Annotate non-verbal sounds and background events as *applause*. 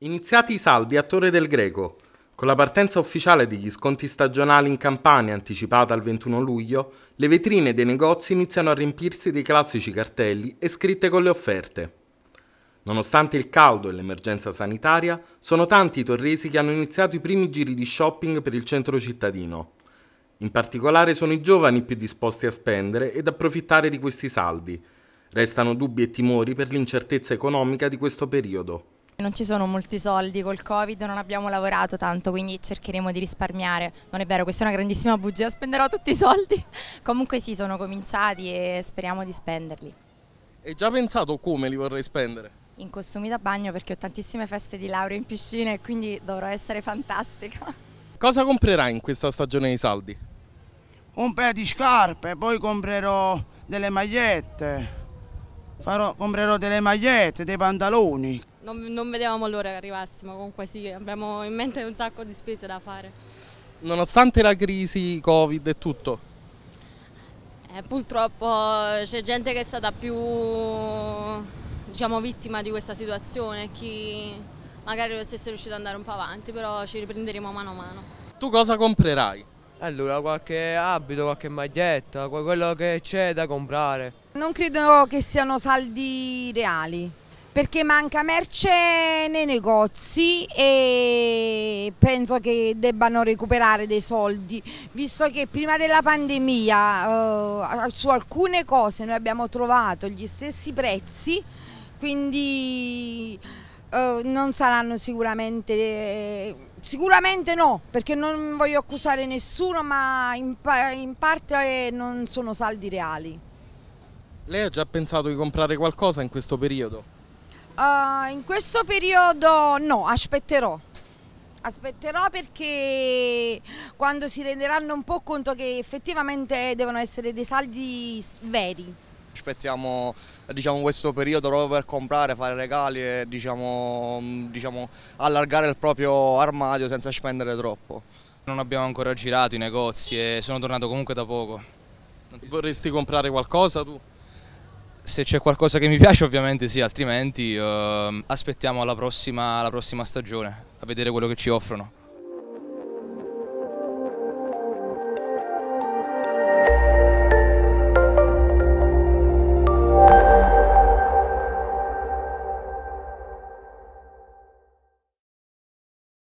Iniziati i saldi a Torre del Greco. Con la partenza ufficiale degli sconti stagionali in Campania anticipata al 21 luglio, le vetrine dei negozi iniziano a riempirsi dei classici cartelli e scritte con le offerte. Nonostante il caldo e l'emergenza sanitaria, sono tanti i torresi che hanno iniziato i primi giri di shopping per il centro cittadino. In particolare sono i giovani più disposti a spendere ed approfittare di questi saldi. Restano dubbi e timori per l'incertezza economica di questo periodo. Non ci sono molti soldi col Covid, non abbiamo lavorato tanto, quindi cercheremo di risparmiare. Non è vero, questa è una grandissima bugia, spenderò tutti i soldi. *laughs* Comunque sì, sono cominciati e speriamo di spenderli. Hai già pensato come li vorrei spendere? In costumi da bagno perché ho tantissime feste di laurea in piscina e quindi dovrò essere fantastica. *laughs* Cosa comprerai in questa stagione di saldi? Un paio di scarpe, poi comprerò delle magliette, Farò, comprerò delle magliette, dei pantaloni, non, non vedevamo l'ora che arrivassimo, comunque sì, abbiamo in mente un sacco di spese da fare. Nonostante la crisi, Covid e tutto? Eh, purtroppo eh, c'è gente che è stata più diciamo, vittima di questa situazione, chi magari lo stesse è riuscito ad andare un po' avanti, però ci riprenderemo mano a mano. Tu cosa comprerai? Allora, qualche abito, qualche maglietta, quello che c'è da comprare. Non credo che siano saldi reali, perché manca merce nei negozi e penso che debbano recuperare dei soldi, visto che prima della pandemia eh, su alcune cose noi abbiamo trovato gli stessi prezzi, quindi eh, non saranno sicuramente... Eh, Sicuramente no, perché non voglio accusare nessuno, ma in, in, parte eh, non sono saldi reali. Lei ha già pensato di comprare qualcosa in questo periodo? Uh, in questo periodo no, aspetterò. Aspetterò perché quando si renderanno un po' conto che effettivamente devono essere dei saldi veri. Aspettiamo diciamo, questo periodo proprio per comprare, fare regali e diciamo, mm, diciamo, allargare il proprio armadio senza spendere troppo. Non abbiamo ancora girato i negozi e sono tornato comunque da poco. Vorresti comprare qualcosa tu? se c'è qualcosa che mi piace ovviamente sì, altrimenti eh, aspettiamo la prossima, prossima stagione a vedere quello che ci offrono.